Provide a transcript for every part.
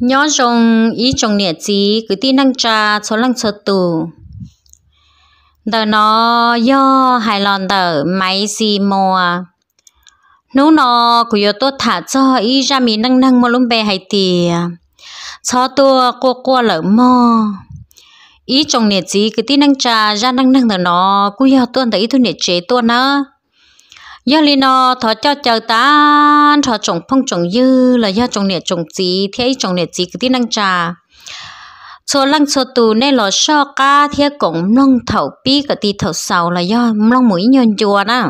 nhớ rong ý trồng nịa chí cứ tin năng trà số lăng số tù tờ nó do hài lòng tờ máy gì mùa nú nó cứ yêu tôi thả cho ý ra mình năng năng mà lùm bè hay tì cho tôi qua qua lỡ mò ý trồng nịa chí cứ tin năng trà ra năng năng tờ nó cứ yêu tôi tờ ý tôi nịa chế tôi nữa giờ li nó thọ cho chờ ta thọ trồng phong trồng dư là do trồng nè trồng gì thế trồng nè gì cái tí năng trà số lăng số tù nên là so cá thế cũng nông thầu pi cái tí thầu sầu là do nông mũi nhon chùa đó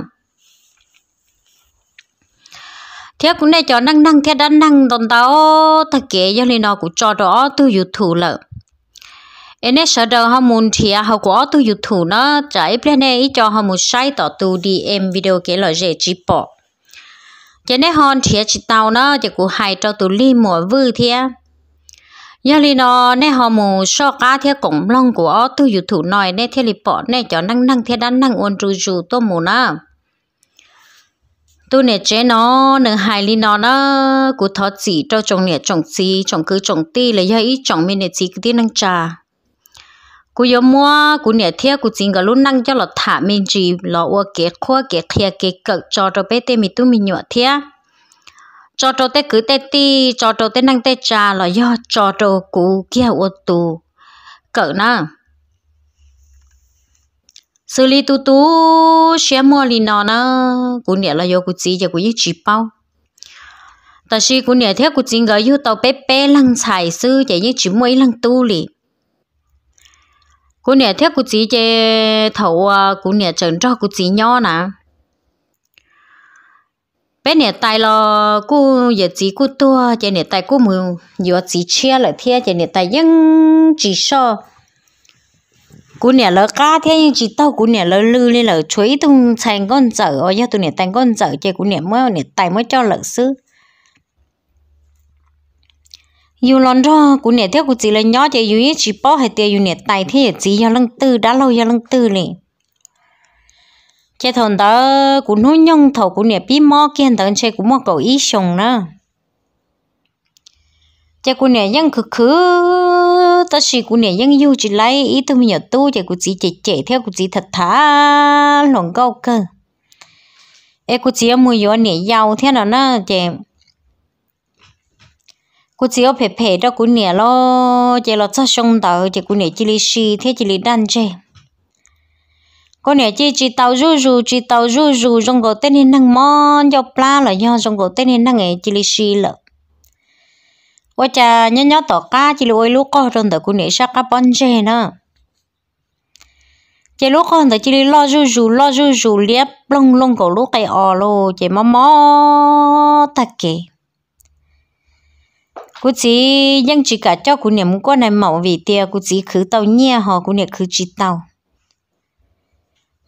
thế cũng này cho năng năng thế đã năng đòn tao ta kể do li nó cũng cho đó từ youtube lợ nên sợ đâu họ muốn thì họ có tu youtube nó trái bên này ít cho họ muốn sai tỏ tu đi em video cái loại dễ chỉ bỏ cho nên họ thì chỉ tao nó chỉ cũng hai cho tu li mùa vư thia giờ li nó nên họ muốn so cá thia cũng long của tu youtube nói nên thia li bỏ nên cho năng năng thia đan năng ôn tru tru tôi muốn á tôi nè chế nó nâng hai li nó nó cũng thọ chỉ cho chồng nè chồng gì chồng cứ chồng ti là do ý chồng mình nè chỉ cái tí năng trà cú yếm mua cú nhảy thia cú chính cái lúc năng cho là thả mình chỉ là ô kế khoa kế kia kế cật cho cho bé tê mi tu mi nhọ thia cho cho tê cứ tê ti cho cho tê năng tê trà là do cho cho cú kia ô tu cỡ na xử lý tu tu xe mua li nọ na cú nhảy là do cú chỉ cho cú yết chỉ bao ta cú nè thia cú chính cái yo tàu bé bé lăng xài sư chỉ yết chỉ mỗi lăng tu cô nè theo cô chỉ chơi thầu à, cô nè trần cho cô chỉ nhỏ nè bé nè tay lo cô giờ chỉ cô tua chơi nè tay cô mù giờ chỉ chia lại thế chơi nè tay nhưng chỉ so cô nè lỡ cá thế nhưng chỉ tao cô nè lỡ lư lên lỡ chuối tung thành con dở ôi giờ tụi nè tay con dở chơi cô nè mới nè tay mới cho lỡ xứ yêu lần đó cũng nè theo cũng chỉ là nhỏ chơi yêu chỉ bỏ hết tiền yêu nè tài thế chỉ yêu lần tư đã lâu yêu lần tư này chế thằng đó cũng nuôi nhông thầu cũng nè biết mò kia thằng chơi cũng mò cậu ý sùng nữa chế cũng nè vẫn cứ cứ ta chỉ cũng nè vẫn yêu chỉ lấy ý tôi mình nhớ tu chế cũng chỉ chỉ chỉ theo cũng chỉ thật thà lòng câu cơ em cũng chỉ mua vô nè giàu thế nào nó chế cú chỉ phải phải đó cú nè lo chỉ lo cho xong tàu chỉ cú nè chỉ li xì thế chỉ lì đan chơi có nè chỉ chỉ tàu rú rú chỉ tàu rú rú trong gò tên nên năng mòn cho pla là do trong gò tên nên năng ấy chỉ lì xì lợ quá cha nhớ nhớ tỏ cá chỉ lôi lúa co trong tàu cú nè sắc cá bón chơi nữa chỉ lúa con tàu chỉ li lo rú rú lo rú rú liếp lông lông gò lúa cây ò lô chỉ mò mò tắc kì cú chỉ nhưng chỉ cả cho cú niệm có này mẫu vì tia cú chỉ khứ tàu nhia họ cú niệm khứ chỉ tàu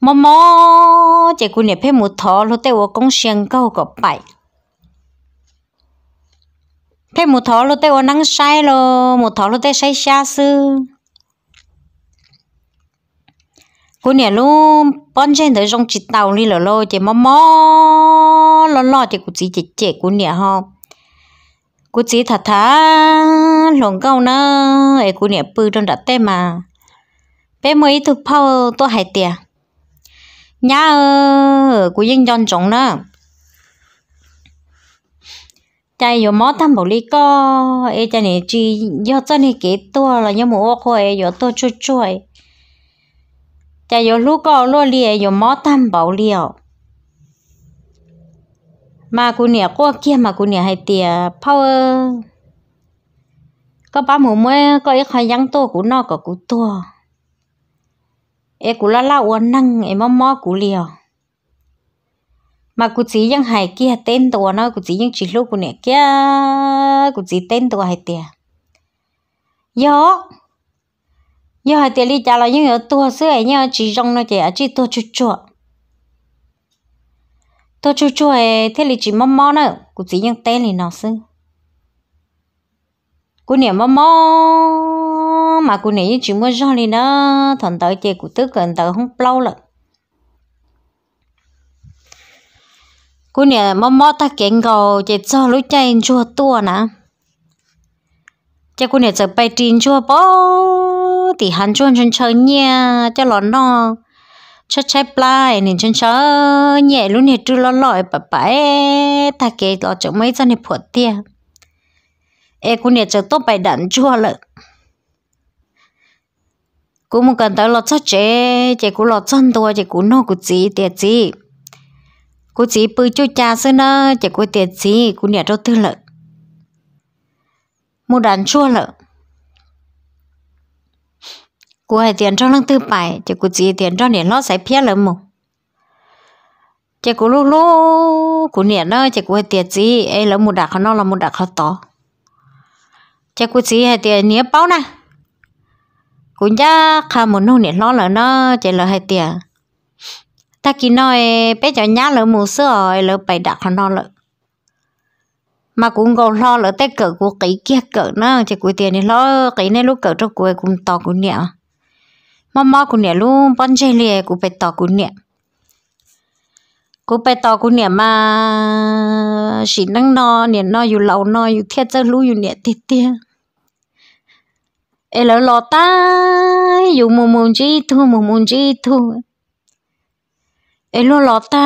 mò mò chỉ cú niệm phê một thọ lúc hoa công xiang câu có bảy phê một thọ lúc tây nắng sai lo một thọ lúc tây sai xa sư cú niệm luôn bón trên tới trong chỉ tàu đi lò lo, chỉ mò mò lo lo chỉ cú chỉ chỉ chỉ cú niệm họ cú chỉ thà thà lòng câu nó ai cú nhẹ bự trong đặt tê mà bé mới thực phao to hai tia nhá ơ cú yên chọn chọn nó chạy yo mót tham bảo lý co ai chạy này chỉ do chân này kế to là nhớ mua khôi yo to chui chui chạy yo lúc co lo liề yo mót tham bảo liều mà cô nè cô kia mà cô nè hay tiề power có ba mù mới có ít hơi giăng tô của nó có của tua em cũng lo lao uốn năng em mò mò của liều mà cụ chỉ những hay kia tên tàu nó cụ chỉ những chỉ lúc của nè kia cụ chỉ tên tàu hải tiề yo yo hay tiề đi chả lời những ở tua xưa ấy nhá chỉ rong nó chỉ chỉ à, tua chút chút tôi chú chú ấy thế là chỉ mò mò nữa cũng chỉ nhận tên là nó xưng cô niệm mò mà cô niệm chỉ mua rau thì nó thằng tới chơi cũng tức gần tới không lâu lận cô niệm mò mò ta kiện gò chỉ cho lũ chạy chua tua nè cho cô niệm giờ bay tin chua bó thì hắn chua chơi nha cho lón nó no cho trái plai nên chân cho nhẹ luôn nè trừ lo lỏi bà bà ê ta kể lo cho mấy cho nè phở tia ê cô nè cho tốt bài đẳng chua lợ cũng muốn cần tới lo cho chế chế cũng lo chân tua chế cũng nó cô chỉ tiệt gì cô chỉ bự cho cha xưa nó chế cô tiệt gì cũng nè cho tư lợ mua đạn chua lợ tiền trong lưng tư bài chứ cô chỉ tiền trong điện lo sải phía lắm mù chứ cô lúc lúc cô niệm đó chứ cô hay tiền gì ấy là một đặc nó là một đặc khó to chứ cô chỉ hay tiền nhớ bao nè cô nhớ khá một nô niệm lo là nó chứ là hay tiền ta kỳ nói bây giờ nhá lỡ mù sữa rồi lỡ bảy đặc nó lỡ mà cũng còn lo lỡ tết cỡ của cái kia cỡ nó chứ cuối tiền thì lo cái này lúc cỡ cho cuối cũng to cũng nhẹ mò mò cũng nè luôn bón chơi liền cũng phải tỏ cũng nè cũng phải tỏ cũng nè mà chỉ năng no nè no dù lâu no dù thiệt ra lú dù nè tiệt tiệt ê e lỡ lọ ta dù mù mù chi thu mù mù chi thu ê lỡ lọ ta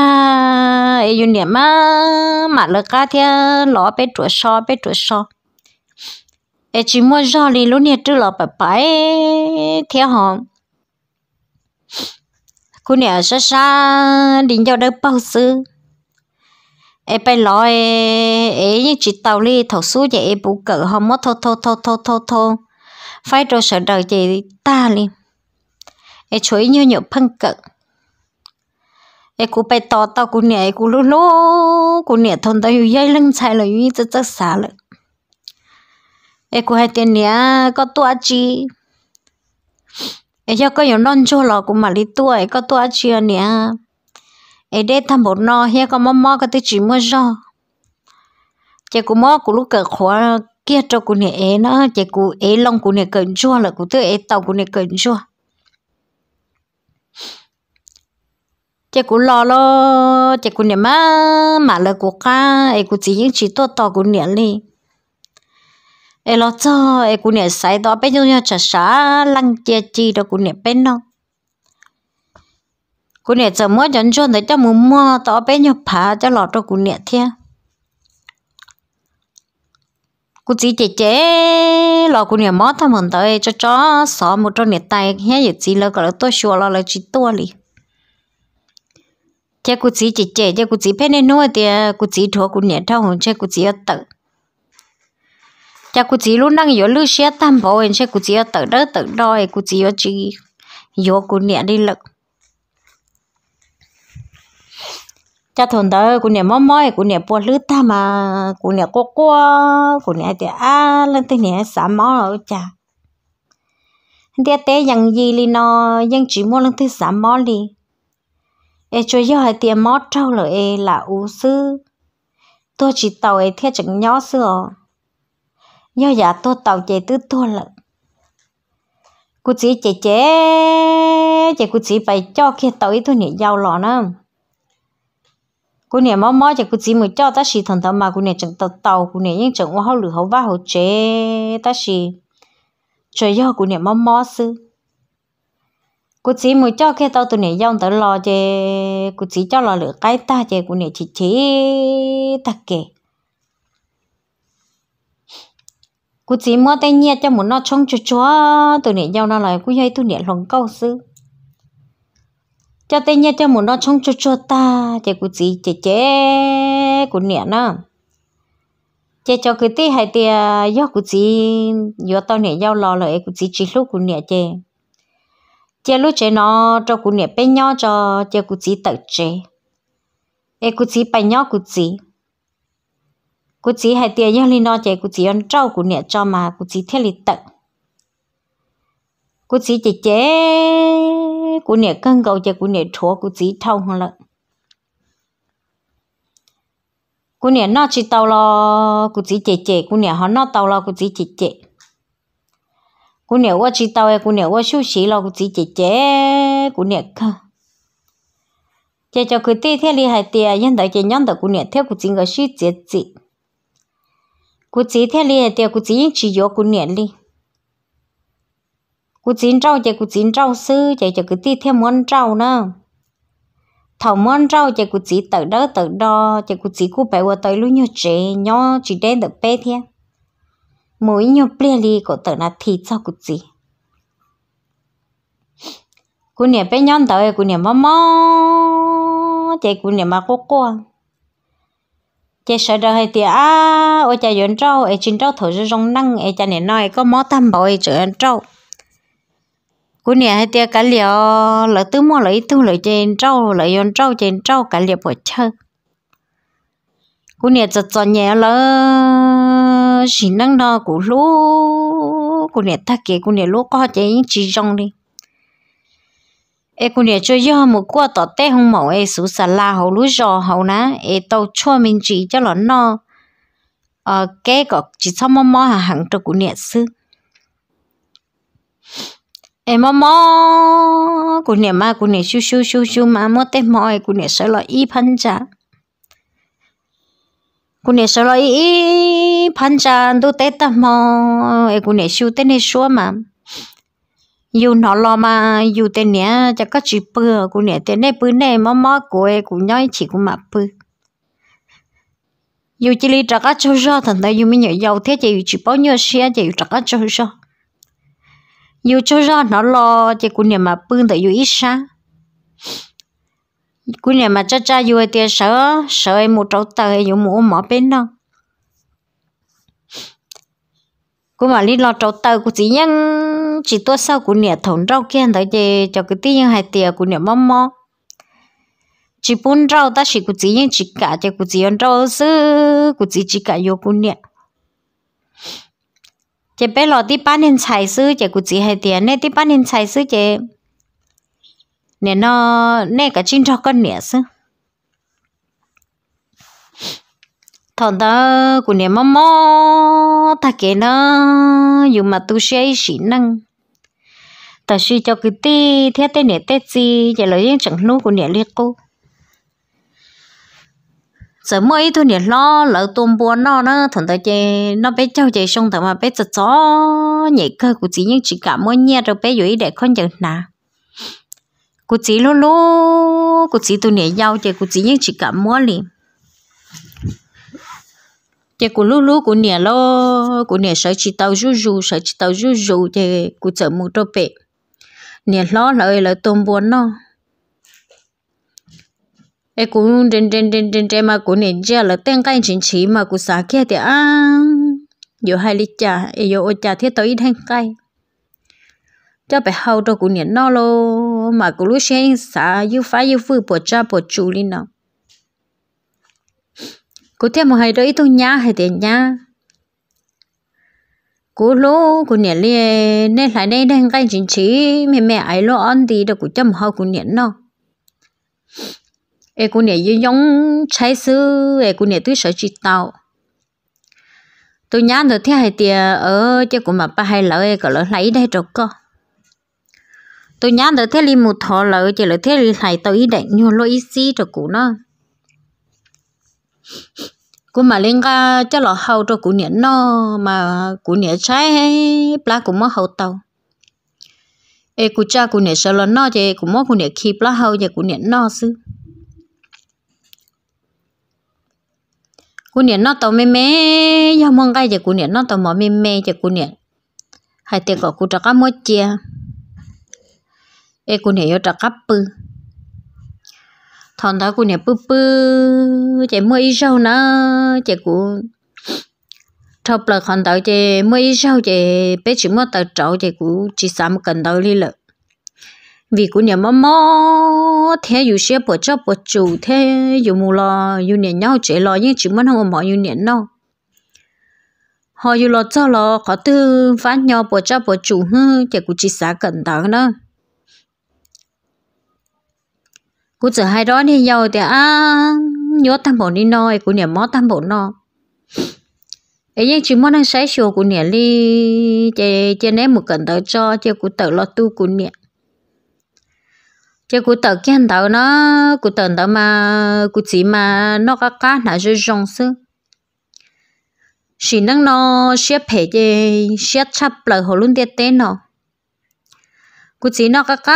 ê dù nè mà mà lỡ cá thiệt lọ bé chuột so bé chuột so ê chỉ muốn cho lì lú nè trừ lọ bả bả thiệt hông cô nè sa sa đình cho đâu bao sư em bay lo em những chị tàu đi thầu số vậy em bù cỡ họ mất thô thô thô thô thô thô phải đâu sợ đời chị ta liền em chuối như nhiều phân cỡ em cú bay to tao cú nè cú lú lú cú nè thôn tao dây lưng chạy là như rất rất xa lận em cú hay tiền nè có tua chi ấy cho có nhiều non chua lò cũng mà lý tuổi có tua chia nè ấy để thăm bộ no hiện có mắm mắm có tới chỉ mua do chị cũng mắm cũng lúc cỡ khóa kia cho cũng nè ấy nó chị cũng ấy long cũng nè cẩn chua là cũng tới ấy tàu cũng nè cẩn chua chị cũng lo lo chị cũng nè má mà là của ca ấy cũng chỉ những chỉ to to cũng nè liền ê lo cho ê cú nè sai đó bé nhau chả xá lăng chia chi đó cú nè bé nó cú nè giờ mua chọn chọn đấy cho mua mua tao bé nhau phá cho lọt cho cú nè thia cú chỉ chế chế lọ cú nè mót thầm hồn tới cho chó xó một trong nè tay hết giờ chỉ là gọi tôi xua lo là chỉ tua li chế cú chỉ chế chế chế cú chỉ bé nên nuôi thì cú chỉ thua cú nè thao chế cú chỉ ở tự cha cụ chỉ lúc năng yếu lưu xe tam bộ em xe cụ chỉ ở tận đỡ tận đòi cụ chỉ ở chỉ yếu cụ nhẹ đi lực cha thôn đó cụ nhẹ mỏ mò cụ nhẹ buồn lướt ta mà cụ nhẹ cố cố cụ nhẹ thì à lên tới nhẹ xả mò rồi cha thế té yang gì li nó yang chỉ mua lên tới xả mò li e cho yo hai tiền mỏ trâu rồi e là u sư tôi chỉ tàu e thiết chẳng nhỏ xưa nhớ giả tôi tàu chạy tứ thua lận cụ chỉ chạy chạy chạy cụ chỉ phải cho khi tàu ít thôi nhỉ giàu lọ nè. cụ nhỉ mò mò chạy cụ chỉ mới cho ta xì thần thầm mà cụ nhỉ chẳng tàu tàu cụ nhỉ nhưng chẳng qua hậu lửa hoa va hậu chế ta xì trời do cụ nhỉ mò mò sư cụ chỉ mới cho khi tàu tụi nhỉ giàu tới lò chè cụ chỉ cho lò lửa cái ta chạy cụ nhỉ chỉ chỉ ta kể cú chỉ mua tay nhiệt cho muốn nó trông cho chó từ nè giao nó lại cú hay tụi nè lòng câu sư cho tay nhiệt cho muốn nó trông cho chó ta chạy cú chỉ chạy chạy cú nè nó chạy cho cái tí hai tia do cú chỉ do tao nè giao lò lại cú chỉ chỉ lúc cú nè chạy chạy lúc chạy nó cho cú nè bên nhau cho chạy cú chỉ tự chạy e cú chỉ bên nhau cú chỉ cụ chỉ hai tiền nhưng linh nó chạy cụ chỉ ăn trâu cụ nè cho mà cụ chỉ thiết lịch tận cụ chỉ chỉ chế cụ nè cân cầu chạy cụ nè chúa cụ chỉ thâu hơn lận cụ nè nó chỉ tàu lo cụ chỉ chế chế cụ nè họ nó tàu lo cụ chỉ chế chế cụ nè qua chỉ tàu cụ nè qua siêu sĩ lo cụ chỉ chế chế cụ nè cân chế cho cụ ti thiết lịch hai tiền nhưng đợi chế nhóm đợi cụ nè theo cụ chỉ người suy chế chế cú chỉ theo liền thì cú chỉ chỉ yếu cú niệm đi cú chỉ trâu chạy cú chỉ trâu sư chạy cho cứ ti theo món trâu nữa thầu món trâu chạy cú chỉ tự đó tự đo chạy cú chỉ cú bé qua tới lúc nhau trẻ nhỏ chỉ đến được bé thế mỗi nhau ple li có tự là thì cho cú chỉ cú niệm bé nhon tới cú niệm mò mò chạy cú niệm mà cô cô chị sợ đời hay tiệt à ôi cha yến trâu ai chín trâu thổi ra rong năng ai cha này nói có mó tam bảo ai chở trâu cú nè hay tiệt cả liều lỡ tứ mua lỡ tu lỡ chén trâu lỡ yến trâu chén trâu cả liều bỏ chơi cú nè chợt chợt nhẹ lỡ chỉ năng đó cú lú cú nè ta kể cú nè lú có chén chỉ rong đi e cũng để cho yo một qua tỏ té hông mẫu e sú sà la hậu lúa giò hậu ná e tàu chua mình chỉ cho lọ no ờ cái có chỉ sau mò mò hàng hàng cho cũng nhẹ sư em mò mò cũng nhẹ mà cũng nhẹ xu xu xu xu mà mò té mò e cũng nhẹ sợ lọ y phân chả cũng nhẹ sợ lọ y phân chả đâu té ta mò e cũng nhẹ xu té nhẹ xua mà yêu nó lo mà yêu tên nè chắc có chỉ bơ của nè tên nè bơ nè mà mà của ấy của nhau chỉ của mà bơ, yêu chỉ li chắc có chơi ra thằng đấy yêu mình nhớ giàu thế chỉ chỉ bao nhiêu xe chỉ chắc có chơi ra yêu chơi ra nó lo chỉ của nè mà bơ tại yêu ít sáng cuối nè mà cha cha vui thì sợ sợ em một trâu tờ hay mua mũ mỏ bên đâu cô mà li lo trâu tờ của chị nhân chỉ tôi sau của nhà thốn rau kia đó chứ cho cái tí nhưng hai tiền của nhà mắm mò chỉ bún rau ta chỉ của chỉ nhưng chỉ cả cho của chỉ ăn rau sư của chỉ chỉ cả vô của nhà chỉ bé lọ đi bán nên xài sư chỉ của chỉ hai tiền nên đi bán nên xài sư chỉ nên nó nên cả chín cho con nhà sư thằng ta của nè mắm mò ta kể nó dùng mà tu sĩ sĩ năng ta suy cho cái tí thế tên nè tết gì vậy là những chẳng nô của nè liệt cô giờ mới thôi nè lo lỡ tôm buồn nó nó thằng ta chơi nó bé cháu chơi xong thằng mà bé chật chó nhảy cơ của chị những chỉ cả mỗi nhẹ rồi bé dưới để con chẳng nào của chị lô lô của chị tôi nè giao chơi của chị những chỉ cả mỗi liền chị cũng lú lú cũng nhẹ lo cũng nhẹ sợ chị tàu rú rú sợ chị tàu rú rú thì cũng sợ mù trâu bẹ, nhẹ lo lại là tôm buồn nó em cũng trên trên trên trên trên mà cũng nhẹ chưa là tên cái chính chỉ mà cũng xả kia thì à? giờ hai lít trà em giờ ô trà thiết tới ít hàng cây cho bé hầu cho cũng nhẹ nó lo mà cũng lú sáng xả yêu phá yêu phư bỏ cha bỏ chủ lên nào cô thêm một hai đôi tu nhá hay tiền nhá cô lô cô nhện li nên lại đây đang cái chuyện trí mẹ mẹ ấy lo ăn thì được cô chăm họ cô nhện nó ê cô nhện yêu giống trái sư ê cô nhện tôi sợ chị tao tôi nhá được thế hay tiền ở chứ của mà ba hai lỡ cái có lấy đây rồi cơ tôi nhá được thế li một thọ lỡ chỉ lỡ thế li lại tôi ý định nhiều lỗi gì cho cũ nó cú mà linh ga cho lọ hầu cho cú nhẹ nó mà cú nhẹ trái plá cú mất hậu tàu ê cú cha cú nhẹ sợ lần no thì cú mất cú nhẹ khi plá hậu thì cú nhẹ nó sư cú nhẹ nó tàu mê mê ya mong cái thì cú nhẹ nó tàu mỏ mê mê thì cú nhẹ hay tiền gọi cú trả cá mua chia ê cú nhẹ yo trả cá bự thằng đó cũng nè bự bự chạy mua ít rau nữa chạy cũng thâu bờ thằng đó chạy mua ít rau chạy bé chỉ mua tờ trậu chạy cũng chỉ sắm cần đó đi lợ vì cũng nè mò mò thế dù xe bỏ cho bỏ chủ thế dù mù lo dù nè nhau chạy lo nhưng chỉ muốn không mò dù nè đâu họ dù lo cho lo có tư phát nhau bỏ cho bỏ chủ hư chạy cũng chỉ sắm cần đó nữa cú giờ hai đó thì giàu thì à nhớ tam bộ đi nói, cú nhảy mót tam bộ nó, ấy nhưng chỉ món ăn sấy sùa cú nhảy đi chơi chơi ném một cần tới cho chơi cú tự lo tu cú nhảy chơi cú tự cái kia tàu nó cú tờ tàu mà cú chỉ mà nó cá cá là rất rong sư chỉ năng nó xếp hệ chơi xếp chắp lời hồ luôn tiệt tên nó cú chỉ nó cả cả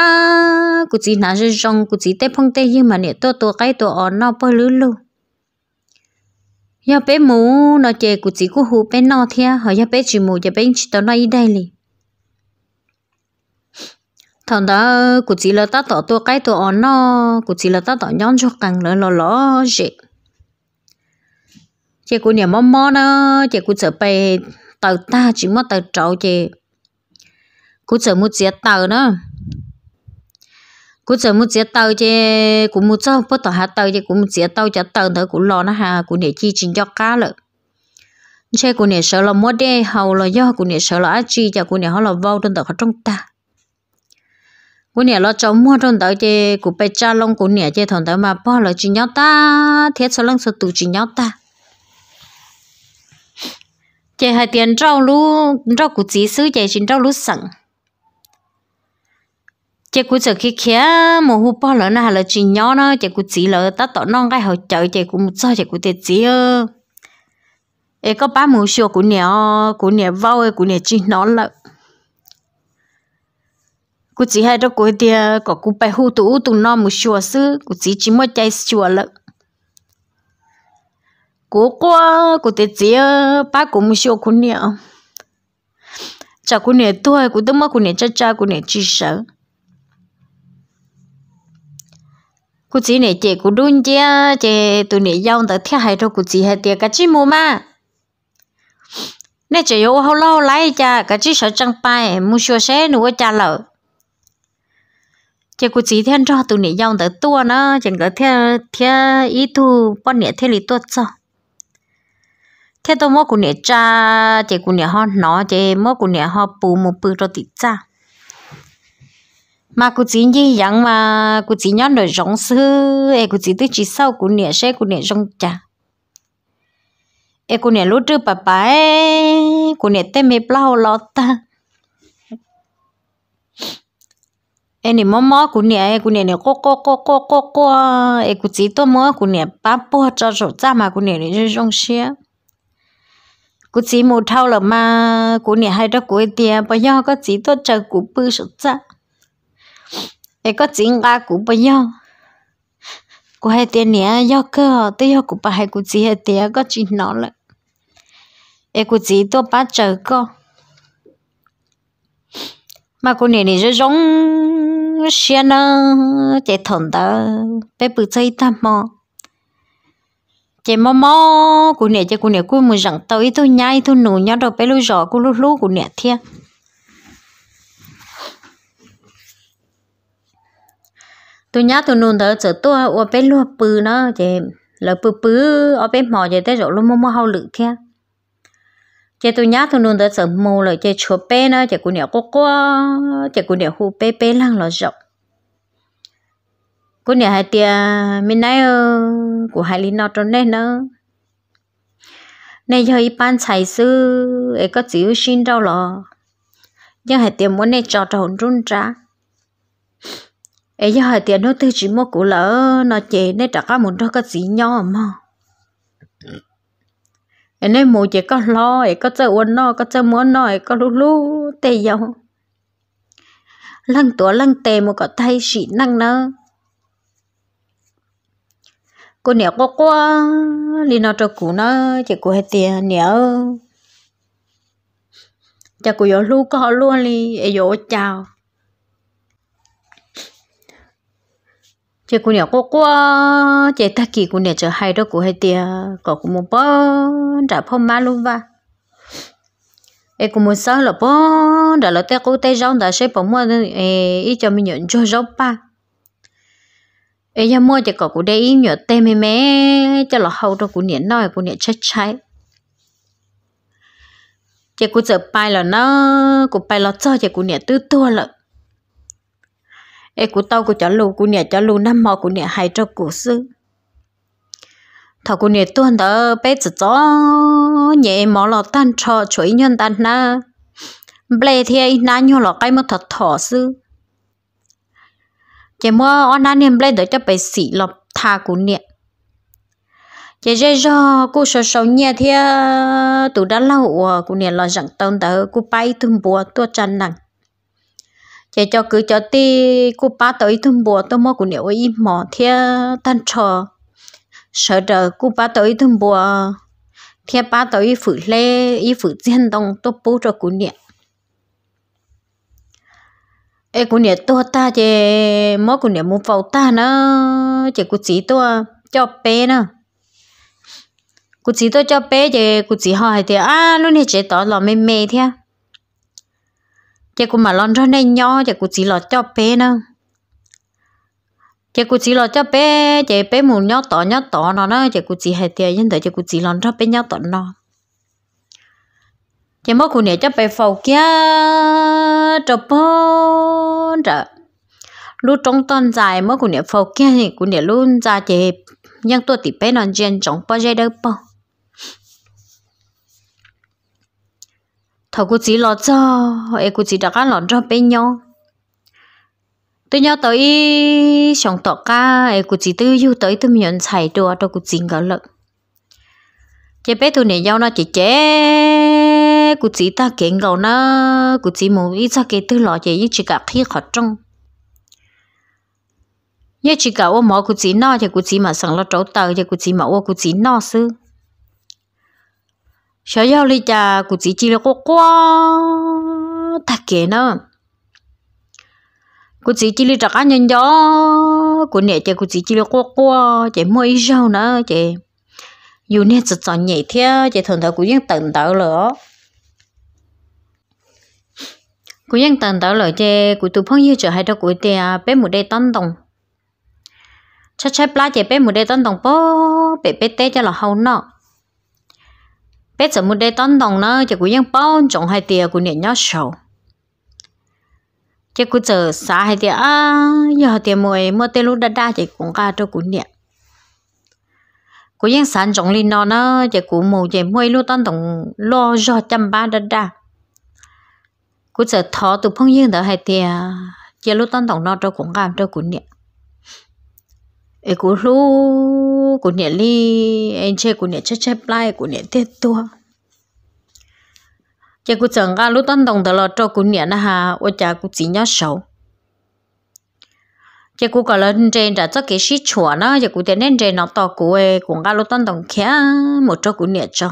cụ chỉ nãy giờ rong cú chỉ té phong té nhưng mà nè to to cái to ở nó bơ lứ lù giờ bé mù nó chơi cú chỉ cú hú bé nó thia họ giờ bé chỉ mù giờ bé chỉ tao nói đây li thằng đó cú chỉ là ta to to cái to ở nó cú chỉ là ta to nhón cho càng lỡ lỡ lỡ gì chị cụ nhà mò mò nó chơi cụ sợ bé tàu ta chỉ mất tàu trậu chị cú chờ một giết tàu nữa, cú chờ một giết tàu chứ cú một sao bắt tàu hạ tàu chứ cú một giết tàu chặt tàu nữa cú lo nó hà cú để chi chính cho cá lợ chơi cú để sợ là mua đi hầu là do cú để sợ là ác chi cho cú để họ là vào trong tàu họ trong ta cú nè lo cháu mua trong tàu chứ cú bé cha long cú nè chứ thằng đó mà bỏ là chính nhau ta thiết sao lăng số tụ chính nhau ta chị hai tiền rau lú rau củ chỉ sứ chị chính rau lú sẵn chỉ cũng sợ khi khía mồ hôi bao lỡ nào là chị nhỏ nó chị cũng chỉ lỡ ta tỏ non cái hậu chợ chị cũng cho chị cũng tiệt chỉ ơ ấy có ba mù sữa của nè của nè vào ấy của nè chị nó lợ chỉ hai đó cuối tia có cụ bài hưu tụ tụ non một chùa sư cụ chỉ chỉ mới chạy chùa lỡ, cụ qua cụ tiệt chỉ ba cụ một chùa cụ nè chả cụ nè tuổi cụ tâm mà cụ nè cha cha cụ nè chỉ sợ cụ chỉ này chị cụ đun chia chị tụi này giao tới theo hai cho cụ chỉ hai tiệc cái chi mua mà nè chị yêu hậu lâu lấy cha cái chi sợ trăng bay mua xua xé nữa cha lợ chị cụ chỉ thiên cho tụi này giao tới tua nó chẳng có theo theo ý thu bọn nè theo lý tuột sao theo tôi mua cụ nè cha chị cụ nè họ nó chị mua cụ nè họ bù một bự cho tịt cha mà cụ chỉ như vậy mà cụ chỉ nhón đời rộng sư e cụ chỉ tức chỉ sau cụ nè sẽ cụ nè rong chả e cụ nè lúc trước bà bà e cụ nè tên mẹ plau lót ta e nè mò mò cụ nè e cụ nè nè cô cô cô cô cô cô e cụ chỉ tôi mò cụ nè bà bò cho rồi cha mà cụ nè nè rong xe cụ chỉ một thao là mà cụ nè hai đó cụ tiền bây giờ có chỉ tôi chờ cụ bự sợ cha cái có chính ngã cũng bây giờ cô hay tiền nè do cơ tới do cũng bà hay cũng chỉ hay tiền có chuyện nó lại cái cũng chỉ tôi bắt chờ cơ mà cô nè nè rất giống xe nó chạy thằng đó bé bự chơi tham mò chị mò mò cô nè chị cô nè cô muốn rằng tới tôi nhai tôi nụ nhau đâu bé lưu rõ cô lúc lúc cô nè thiệt tôi nhớ tôi nôn thở sợ tôi ở bên lúa bự nó chị là bự bự ở bên mỏ chị thấy rồi luôn mua mua hao lự kia chị tôi nhớ tôi nôn thở sợ mù là chị chua bé nó chị cũng nhớ cô cô chị cũng nhớ hú bé bé lăng là rộng cô nhớ hai tia mình nói ờ, của hai linh nó trốn đây nữa, này giờ ít bán xài sư ấy có chịu xin đâu lò nhưng hai tiệm muốn này cho trò run ra ấy giờ hai tiền nó tư chỉ mua củ lỡ nó chế nên trả các muốn cho cái gì nhỏ mà ấy nên mua chỉ có lo ấy có chơi uốn nó có chơi muốn nó ấy có lú lú tê dầu lăng tua lăng tề mà có thay xị năng nữa cô nhớ có quá đi nó cho cụ nó chỉ cụ hai tiền nhớ cha cụ yếu lu có luôn đi ấy yếu chào chị cô nhỏ cô qua chị ta kỳ cô nhỏ chờ hai đó cô hai tia có cô muốn bón đã phô má luôn va em cũng muốn sao là bón đã là tay cô tay rong đã xếp bỏ mua ê ý cho mình nhận cho rong ba ê nhà mua chị có cô đây ý nhỏ tay mẹ mẹ cho là hậu cho cô nhỏ nói cô nhỏ chết cháy chị cô chờ bay là nó cô bay là cho chị cô nhỏ tư tua lợn ê của tao của cháu lù của nè cháu lù năm mò của nè hay cho của sư thằng của nè tuân đó bé chữ chó nhẹ mò lọ tan cho chuối nhân tan na ble thì ai na nhô lọ cái mà thật thọ sư chỉ mua on na niệm ble để cho bé xỉ lọ tha của nè chỉ dễ do cô sợ sợ nhẹ thì tụ đã lâu của nè lọ rằng tông tớ cô bay tung bùa tua chân nặng chỉ cho cứ cho ti cô ba tới thun bùa tôi mua của nếu im mỏ thia à, tan trò sợ đờ cô ba tới thun bùa à. thia ba tới phủ lê y phủ diên đồng tôi bố cho của nếu ê của nếu tôi ta chỉ mua của nếu muốn vào ta nó chỉ của chỉ tôi à, cho bé nữa cô chỉ tôi cho bé chỉ cô chỉ hỏi thì à luôn thì chỉ tỏ lòng mê mê thế chị cũng mà lon cho nên nhỏ chị cũng chỉ lo cho bé nữa chị cũng chỉ lo cho bé chị bé muốn nhỏ tỏ nhỏ tỏ nó nó chị cũng chỉ hay tiền nhưng tới chị cũng chỉ lo cho bé nhỏ tỏ nó chị mất cũng nhớ cho bé phầu kia cho bốn rồi lúc trong tuần dài mất cũng nhớ phầu kia thì cũng nhớ luôn ra chị nhưng tôi thì bé nó chuyện trong bao giờ đâu bao thầu cô chỉ lo cho em cô chỉ đặt cá lọt cho bên nhau tôi nhau tới sống tỏ ca em cô chỉ tư yêu tới tôi nhận xài đồ tôi cô chỉ ngỡ lợn chế bé tôi này nhau nó chỉ chế cô chỉ ta kiện gầu nó cô chỉ muốn ít ra cái tư lọ chế nhưng chỉ cả khi khó trông nhưng chỉ cả ô mỏ cô chỉ no thì cô chỉ mà sẵn lo trấu tờ thì cô chỉ mà ô cô chỉ no xưa 小妖哩家古只只了呱呱，他给呢。古只只哩找俺人家，古呢家古只只了呱呱，这么一笑呢，这有呢只长眼天，这头头古ยัง等到了。古ยัง等到了，这古都朋友就还到古的啊，别没得等等。chắc chắc lá chỉ bé một đứa tân đồng bố bé bé té cho là hậu nọ bé giờ muốn đây tông đồng nó chỉ cũng ยัง bao trọng hai tia cũng nhận nhau sầu chỉ cũng giờ xa hai tia à giờ tia mồi mua tê lúc đa đa chỉ cũng cả cho cũng nhận sản trong linh nó nó chỉ cũng mù chỉ mua lúc tông đồng lo do chăm ba đa đa cũng giờ thọ tụ phong yên đó hai tia chỉ lúc tông đồng nó cho cũng cảm cho cũng nhận e cú lu cú nhẹ li anh chơi cú nhẹ chơi chơi play cú nhẹ tết tua chả cú chẳng ga lúc tân đồng đó là cho cú nhẹ na ha ô chả cú chỉ nhớ sầu chả cú cả lần trên đã cho cái sĩ chùa nó chả cú tiền nên trên nó to cú e cũng ga lúc tân đồng khía một cho cú nhẹ cho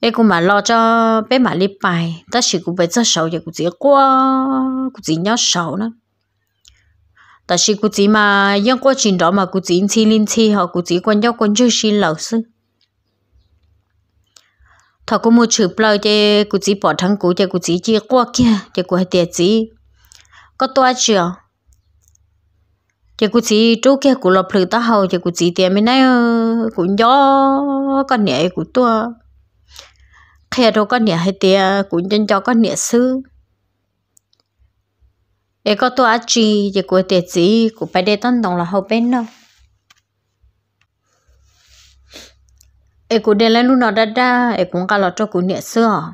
e cú mà lo cho bé mà li bài ta chỉ cú bé cho sầu chả cú chỉ qua cú chỉ nhớ sầu nữa ta chỉ mà dân quá trình đó mà cú chỉ chi linh chi họ cú chỉ quan nhau quan chưa xin lẩu sư thọ cú mua chữ plau chứ cú chỉ bỏ thằng cú chứ cú chỉ chỉ qua kia chứ cú hay tiệt chỉ có toa chưa chứ cú chỉ trú kia cú lọp lử ta hầu chứ cú chỉ tiền mới nãy cú gió con nhẹ cú tua khi đó con nhẹ hay tiệt cú chân cho con nhẹ sư để có tôi ăn chi thì của tiệt gì của phải để tân đồng là hậu bên đâu e cũng để lên lúc nào đã đã e cũng cả lọt cho cô nhẹ xưa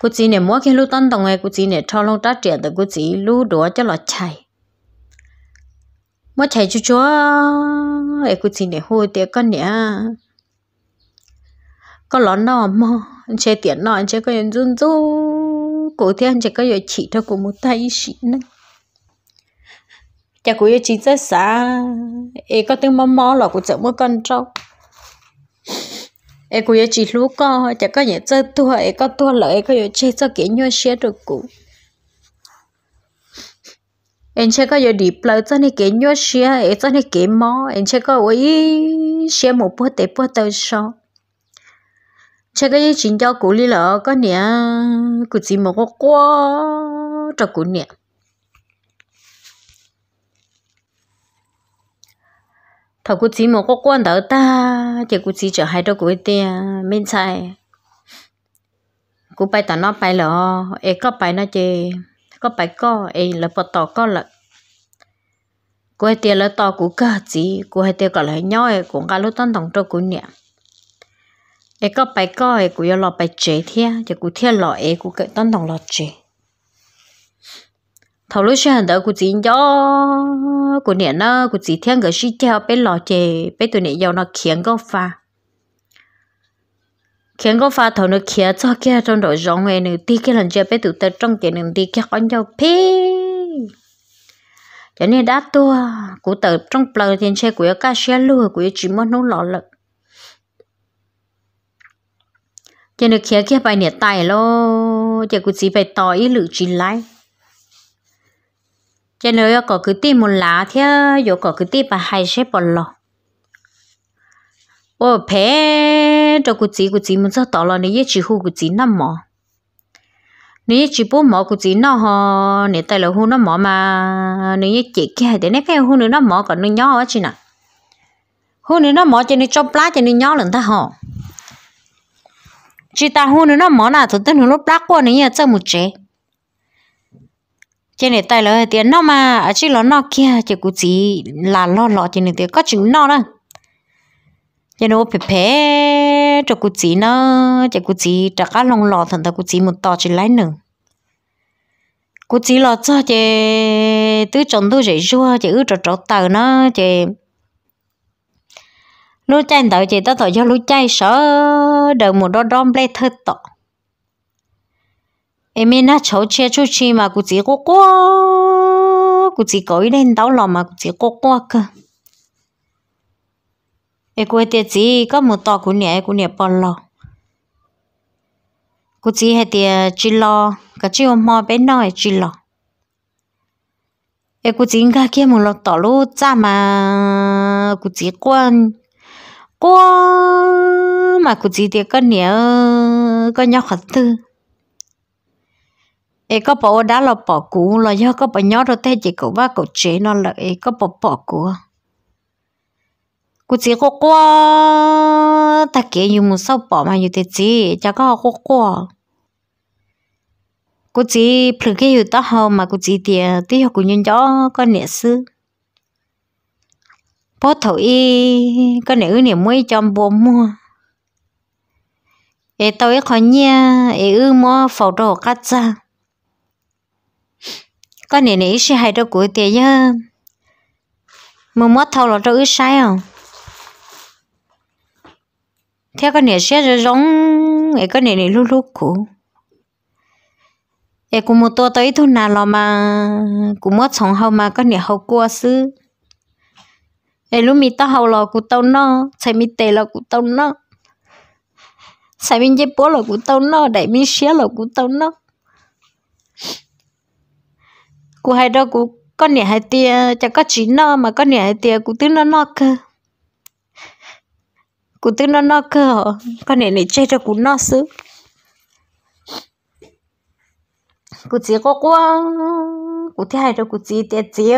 cô chỉ nhẹ mỗi khi lúc tân đồng e cũng chỉ nhẹ cho lúc đã trẻ thì cô chỉ lúc đó cho lọt chạy mỗi chạy chú chó, e cô chỉ nhẹ hôi tiệt con nhẹ có lọt nọ, mà anh chơi tiệt nọ anh chơi có em run run cổ thì anh chỉ có giờ chỉ thôi cũng một thay xịn nữa chả cũng chỉ rất xa e có tiếng mò mò là cũng chẳng muốn con trâu e cũng chỉ lúc có chả có giờ rất thua e có thua lợi có giờ chơi cho kỹ nhau xe được cũ, em sẽ có giờ đi play cho nên kỹ nhau xe e cho nên kỹ mò em sẽ có ấy xe một bữa tết bữa tàu sau chắc cái chuyện cho cụ lý lợ có nè cụ chỉ một có quá cho cụ nè thằng cụ chỉ một có quan đỡ ta chỉ cụ chỉ cho hai đứa cụ tia bên sai cụ bay tao nó bay lợ ai có bay nó chê có bay có ai là bắt tao có lợ cụ hai tia là tao cụ cả chỉ cụ hai tia còn lại nhau e cũng cả lúc tân đồng cho cụ niệm ai có bài có ai cũng lo bài chế thia thì cũng thia lo ai cũng cái tân đồng lo chế thầu lúc xưa hàng đó cũng chỉ cho cũng niệm nó cũng chỉ thiên cái gì cho bé lo chế bé tụi này giàu nó kiếm có pha kiếm có pha thầu nó kia cho kia trong đội giống người nữa tí cái lần chơi bé tụi ta trong cái nữa tí cái con nhau phi cho nên đã tua cũng từ trong bờ thiên chơi của cá xe lừa của chỉ muốn nó lo lợn cho nên kia kia bài nhiệt tài lo cho cứ chỉ phải tỏ ý lự chỉ lại cho nên có cứ tìm một lá thế rồi có cứ tìm bà hai sẽ bỏ lọ ô bé cho cứ chỉ cứ chỉ muốn sao tỏ lọ này chỉ hú cứ chỉ năm mỏ nếu chỉ bố mỏ cứ chỉ nó ho nếu tay là hú nó mỏ mà nếu chỉ kia thì nếu phải hú nữa nó mỏ còn nó nhỏ quá chứ nè hú nữa nó mỏ cho nên cho plá cho nên nhỏ lần ta họ chị ta hôn nó món nào thì tên hướng lúc đắc qua này cho một chế trên này tay là tiền nó mà ở à, chỉ là nó kia chỉ cũng chỉ là lo lo trên này tiền có chữ nó đó trên nó phải phê cho cũng chỉ nó chỉ cũng chỉ trả cá lông lò thằng ta cũng chỉ một to chỉ lấy nữa cũng chỉ lo cho chị tứ chồng tôi dễ cho chị ước trò trò tờ nó chị lúc chạy tới chỉ tao tao cho lúc chạy sợ đợi một đo đom lê thơ tọ em mình nó cháu chia chú chi mà cũng chỉ có quá cũng chỉ có ý đến đau lòng mà cũng chỉ có quá cơ em quên tiệt gì có một tọ của nhẹ của nhẹ bỏ lò cô chỉ hay tiệt chỉ lo cái chỉ ôm mò bên nói chỉ lo em cô chỉ nghe kia một lọ tọ lúc cha mà cô chỉ quan quá mà cụ chỉ tiếc có nhẹ có nhau khẩn tư ấy có bỏ đá là bỏ cũ là nhớ có bỏ nhỏ rồi thế chỉ cậu ba cậu chế nó là ấy có bỏ bỏ cũ cụ chỉ có quá ta kể nhiều một sau bỏ mà nhiều thế chỉ chả có có quá cụ chỉ phải cái gì ta học mà cụ chỉ tiếc tiếc học cụ nhân cho con nhẹ sư có thổ y có nữ nè mới cho bố mua ê tao ấy khó nha ư mua phẫu đồ cắt ra có nè nè sẽ hay đâu của tiền nhá mua mất thâu là đâu sai không theo cái nè sẽ rồi giống ê có nè nè lúc lúc cũ ê cũng một tô tới thu nào mà cũng mất sống hậu mà có nè hậu qua xứ để mi tao hầu lò của tao nó sai mi tè lò của tao nó sai mi chế bố lò của tao nó để mi xé lò của tao nó cụ hay đó cụ con nhà hai tia chẳng có chỉ nó mà con nhà hai tia cụ tứ nó nó cơ cụ tứ nó nó cơ con nhà này chơi cho cụ nó xứ cụ chỉ có quá cụ thấy hai đó cụ chỉ tiệt chỉ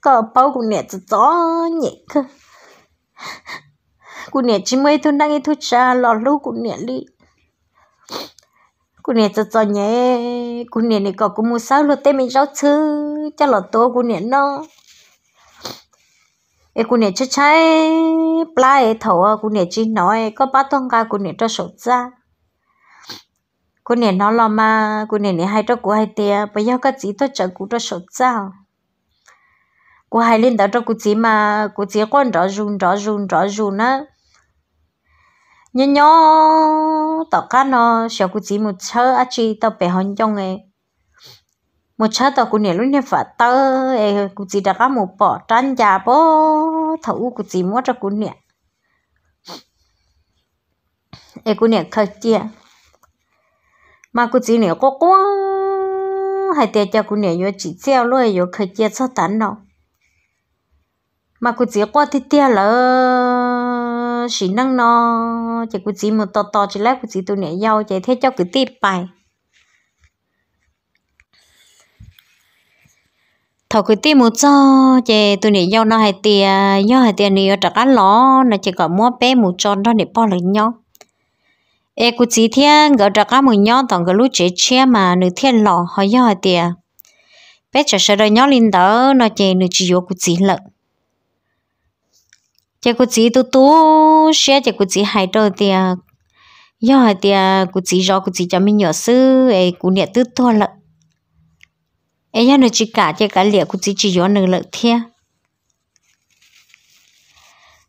có bao cô nè cho gió nhẹ cơ cũng nè chỉ mới thôi đang thôi cha lò lu cũng nè đi cô nè cho gió nhẹ cô nè này có cô mua sao luôn tên mình rau chứ cho lò tô cũng nè nó e cũng nè chơi chơi play thầu cũng nè chỉ nói có ba tông ca cô nè cho sổ ra cô nè nó lo mà cô nè nè hai cho cô hai tia bây giờ các chị tôi chờ cô cho sốt sao cô hai lên đó cho cô chị mà cô chị con rõ run rõ run rõ run á nhớ nhớ tao cá nó sợ cô chị một chớ á chị tao bé hòn trong ấy một chớ tao cô nè luôn nè phải tao ấy cô chị đã có một bỏ trăn già bố thấu cô chị mua cho cô nè ấy cô nè khơi chia mà cô chị nè có quá hay tiệt cho cô nè vô chỉ treo luôn vô khơi chia sao tán đâu mà cứ chỉ qua thì tia là chỉ năng nó chỉ cứ chỉ một to to chỉ lát cứ chỉ tụi nhảy dâu chỉ thế cho cứ tiếp bài thọ cứ tiếp một cho chỉ tụi nhảy dâu nó hay tia do hay tia này trả cá ló nó chỉ có mua bé một tròn đó để bỏ lại nhau e cứ chỉ thiên gỡ trả cá một nhau toàn cái lúc chế chia mà nửa thiên lỏ họ do hay tia bé trả sợ rồi nhau lên đó nó chỉ nửa chỉ vô cứ chỉ lợn chỉ có chỉ tu tu xe chỉ có chỉ hay đâu thì do thì cô chỉ do cô chỉ cho mình nhớ sư ấy cô niệm tư to lợ ấy do nữa chỉ cả chỉ cả liệu cô chỉ chỉ do nữa lợ thia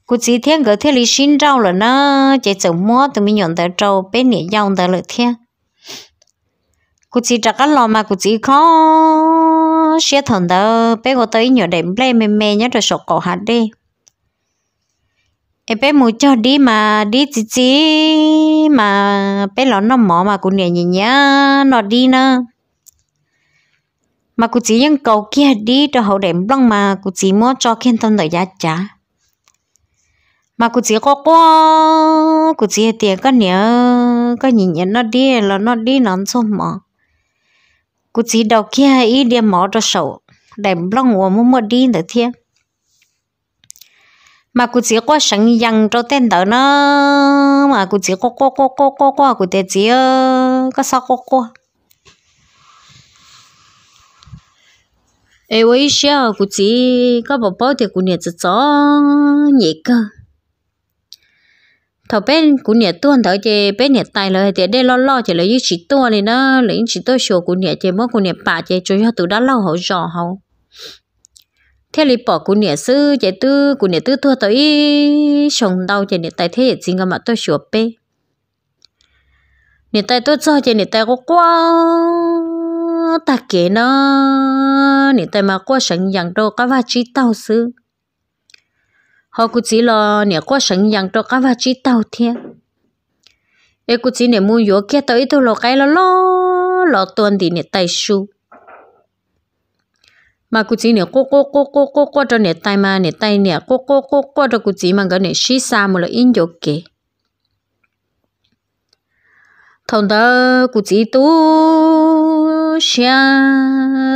cô chỉ thiên gỡ thiên lý xin rau là nó chỉ chồng mua tụi mình nhận tới trâu bên niệm dòng tới lợ thia cô chỉ trả cái lò mà cô chỉ khó xe thằng đó bé cô tới nhớ đệm lên mềm mềm nhớ rồi sọc cổ hạt đi em bé mua cho đi mà đi chỉ chỉ mà bé lón nó mỏ mà cũng nhẹ nhẹ nhá nó đi nữa mà cụ chỉ những cầu kia đi cho hậu đệm băng mà cụ chỉ mua cho khen thân đời giá trả mà cụ chỉ có quá cụ chỉ tiền có nhớ có nhìn nhận nó đi là nó đi nó xong mà cụ chỉ đầu kia ý đi mỏ cho sầu đệm băng của mua mua đi nữa thiệt mà cụ chỉ có sáng yang cho tên đó nó mà cụ chỉ có có có có có có cụ tên chỉ có sao có có ê với sao cụ chỉ có bảo bảo thì cụ nhẹ cho chó nhẹ cơ thọ bên cụ nhẹ tuôn thở chê bên nhẹ tay rồi thì để lo lo chỉ lấy chỉ tuôn thì nó lấy chỉ tôi sửa cụ nhẹ chê mỗi cụ nhẹ bà chê cho tụi đã lâu hậu giò hậu thế li bỏ cụ nè sư chạy tư cụ nè tư thua tới sống đau chạy nè tay thế chỉ ngắm mà tôi sửa bê nè tay tôi cho chạy nè tay có quá ta kể nó nè tay mà quá sẵn dặn đâu có va chỉ tao sư họ cụ chỉ lo nè quá sẵn dặn đâu có va chỉ tao thiệt ê cụ chỉ nè mua yếu kia tới tôi lo cái lo lo lo tuần thì nè tay su mà cụ chỉ nè cố cố cố cố cố cố cho nè tay mà nè tay nè cố cố cố cố cho cụ chỉ mà cái nè xí xa mà là in chỗ kì thằng đó cụ chỉ tu xia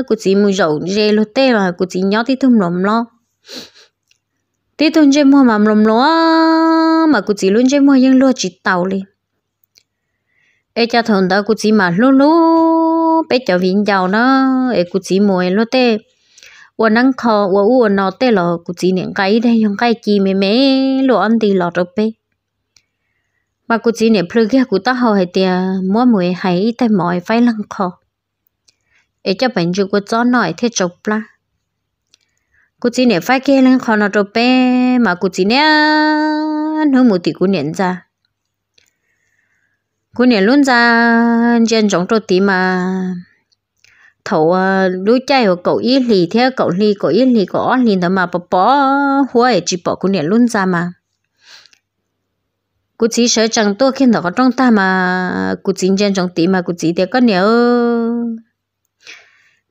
cụ chỉ mua dầu dê lô tê mà cụ chỉ nhớ thì thùng lồng lo tí thùng dê mua mà lồng e e e lo mà cụ chỉ luôn dê mua những lo chỉ tàu liền ê cha thằng đó cụ chỉ mà lô lô bé cháu vĩnh giàu nó ê cụ chỉ mua lô tê 我能考我我脑袋了，估计年该的用该记妹妹罗安的老着呗。mà cô chỉ niệm cái của ta học hay tia mua mùi hay tay mỏi phải lăng khó ấy cho bệnh chú của cho nổi thế chụp la cô chỉ niệm phải cái lăng khó nó chụp bé mà cô chỉ niệm nó mù tì cô niệm ra cô niệm luôn ra trên trong trâu tí mà thổ lúa chay của cậu ít lì theo cậu lì cậu ít lì cậu ăn lì đó mà bỏ bỏ huế chỉ bỏ cũng liền luôn ra mà cụ chỉ sợ chẳng tôi khi nó có trong ta mà cụ chỉ chân trong tí mà cụ chỉ thì có nhiều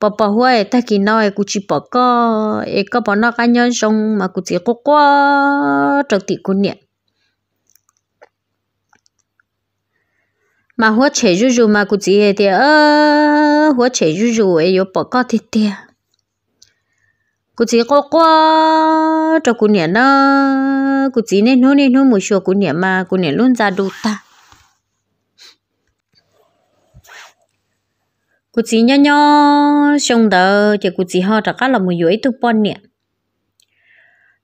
bỏ bỏ huế ta kỳ nói cụ chỉ bỏ có ấy có bỏ nó cá nhân xong mà cụ chỉ có quá trong tí cũng liền mà hoa chế rú rú mà cũng chỉ hệ tiệt ơ hoa chế rú rú ấy yếu bỏ có tiệt tiệt cũng chỉ có qua cho cũng nhẹ nó cũng chỉ nên hôn nên hôn một số cũng nhẹ mà cũng nhẹ luôn ra đủ ta cũng chỉ nhỏ nhỏ xong đó thì cũng chỉ họ chắc là một yếu tụ bọn nhẹ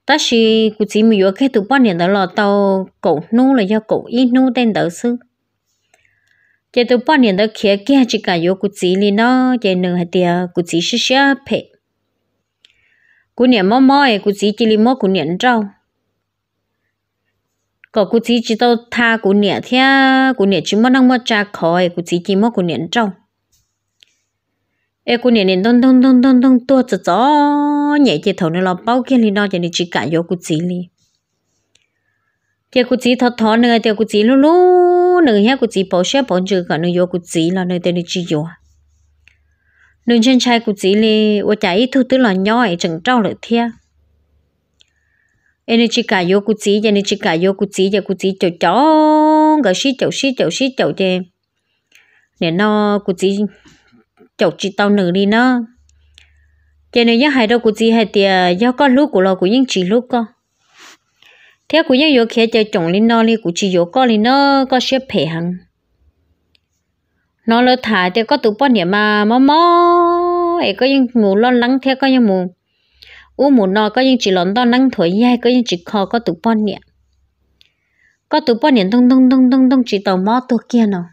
ta chỉ cũng chỉ một yếu cái tụ bọn nhẹ đó là tàu cổ nô là do cổ ít nô tên đó xứ chị tụi bọn nhìn đó kia kia chỉ cả yếu cụ chỉ li nó chị nương hay tiệt cụ chỉ xí xí phê cụ niệm mò mò ấy cụ chỉ chỉ li mò cụ niệm trâu có cụ chỉ chỉ tao tha cụ niệm thia cụ niệm chỉ mò năng mò cha khó ấy cụ chỉ chỉ mò cụ niệm trâu ấy cụ niệm niệm đông đông đông đông đông tua chớ chó nhảy chị thầu nó lo bao kia li nó chị chỉ cả yếu cụ chỉ li chị cụ chỉ thọ thọ nữa chị cụ chỉ lu lu cô nữ nhé cô chỉ bỏ xe bỏ chữ cả nữ yêu cô chỉ là nữ tên nữ chỉ yêu nữ chân trai cô chỉ li ô chạy thu tư là nhoi chẳng trao được thia em chỉ cả yêu cô chỉ em chỉ cả yêu cô chỉ giờ cô chỉ chậu chó gà xí chậu xí chậu xí chậu chè nè nó cô chỉ chậu chỉ tao nữ đi nó cho nên nhớ hai đâu cô chỉ hai tiệt do con lúc của lo của những chỉ lúc con theo cú yêu yêu kia chơi trồng lên nó đi cú chỉ yêu có lên nó có xếp phê hằng nó lỡ thả thì có tụ bao niệm mà mò mò ấy có những mù lo lắng theo có những mù u mù nó có những chỉ lón to nắng thổi dai có những chỉ khó có tụ bao niệm có tụ bao niệm đông đông đông đông đông chỉ tàu mò tụ kia nào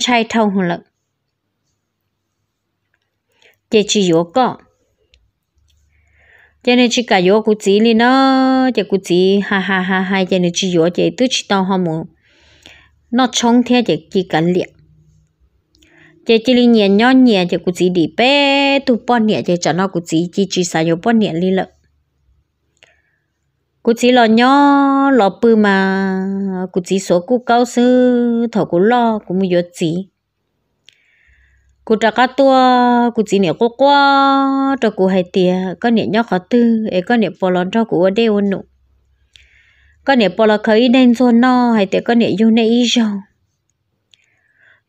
chạy thâu hồn lợn chỉ chỉ yêu có cho nên chỉ cả gió của chị li nó chỉ của chị ha ha ha ha cho nên chỉ gió chỉ tôi chỉ tao không muốn nó chống theo chỉ chỉ cả liệt chỉ chỉ li nhẹ nhỏ nhẹ chỉ của chị đi bé tu bón nhẹ chỉ cho nó của chị chỉ chỉ sao gió bón nhẹ li lợ cụ chỉ lo nhỏ lo bự mà cụ chỉ số cụ cao sư thầu cụ lo cụ mua chỉ cụ trả cá tua cụ chỉ niệm quá quá cho cụ hay tiề có niệm nhóc khó tư ấy có niệm bỏ lon cho cụ ở đây ôn nụ có niệm bỏ lon khởi nên rồi no hay tiề có niệm yêu nãy rồi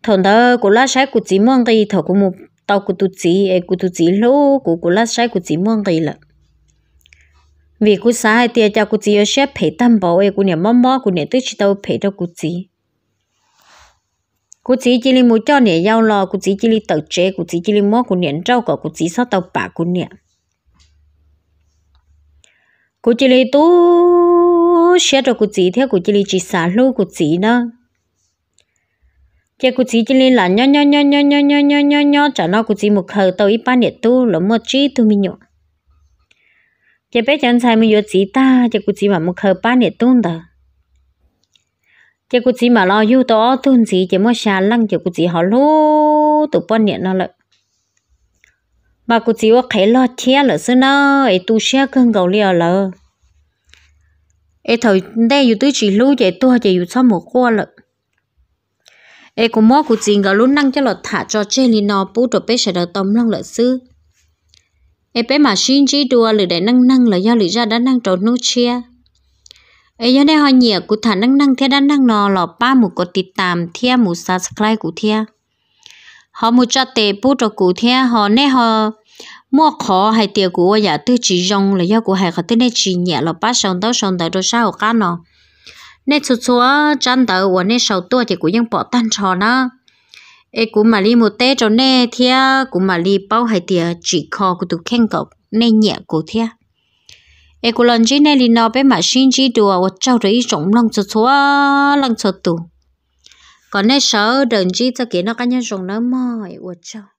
thằng đó cụ lá sái cụ chỉ mong cái thằng cụ một tàu cụ tu chỉ ấy cụ tu chỉ lỗ cụ cụ lá sái cụ chỉ mong cái là vì cụ sai hay tiề cho cụ chỉ ở xếp phải tam bảo ấy cụ niệm mong mong cụ niệm tức chỉ tàu phải cho cụ chỉ cụ chỉ chỉ li mua cho nè giao lo cụ chỉ chỉ li tàu chế cụ chỉ chỉ li mua cụ nhận trâu cỏ cụ chỉ sao tàu bạc cụ nè cụ chỉ li tu xe cho cụ chỉ theo cụ chỉ li chỉ xả lô cụ chỉ nè chỉ cụ chỉ chỉ li là nho nho nho nho nho nho nho nho nho trả nó cụ chỉ một khờ tàu ít ba niệm tu lỗ một chi tu mi nhọ chỉ bé chẳng sai mi chỉ ta chỉ cụ chỉ mà một khờ ba niệm tu đó chỉ cô chỉ mà lo yêu đó thương gì chỉ mua xà lăng chỉ cô chỉ họ lú tụ bận nhện nó lợi mà cô chỉ có khé lo chia lợi xưa nó ấy tu xe cơn gầu liều lợ ấy thời đây yêu tôi chỉ lú vậy tôi chỉ yêu sao một qua lợi ấy cũng mua cô chỉ gầu lú năng cho lọt thả cho chơi li nọ bút rồi bé sẽ đào tôm lăng lợi xưa ấy bé mà xin chỉ đùa lười để năng năng là do lười ra đã năng trốn nô chia ấy giờ đây họ nhỉ cụ thả năng năng thế đang năng nó lọ ba một có tít tạm thia một subscribe cụ thia họ một cho tệ bút cho cụ họ nè họ mua khó hay tiền cụ ở nhà chỉ rong là do cụ hay họ tư nè chỉ nhẹ lọ ba sòng tao sòng tao rồi sao cá nó nè chú chú chân tao và nè sầu tua thì cụ ยัง bỏ tan trò nó ấy cụ mà li một tê cho nè thia cụ mà li bao hay tiền chỉ khó cụ tụ khen cọc nè nhẹ cụ thia e cô lần chỉ này nó bé mà xin chỉ đùa và trao rồi rộng lòng cho chúa lòng cho tù còn nếu sợ đừng chỉ cho kia nó cá nhân rộng nó mỏi và trao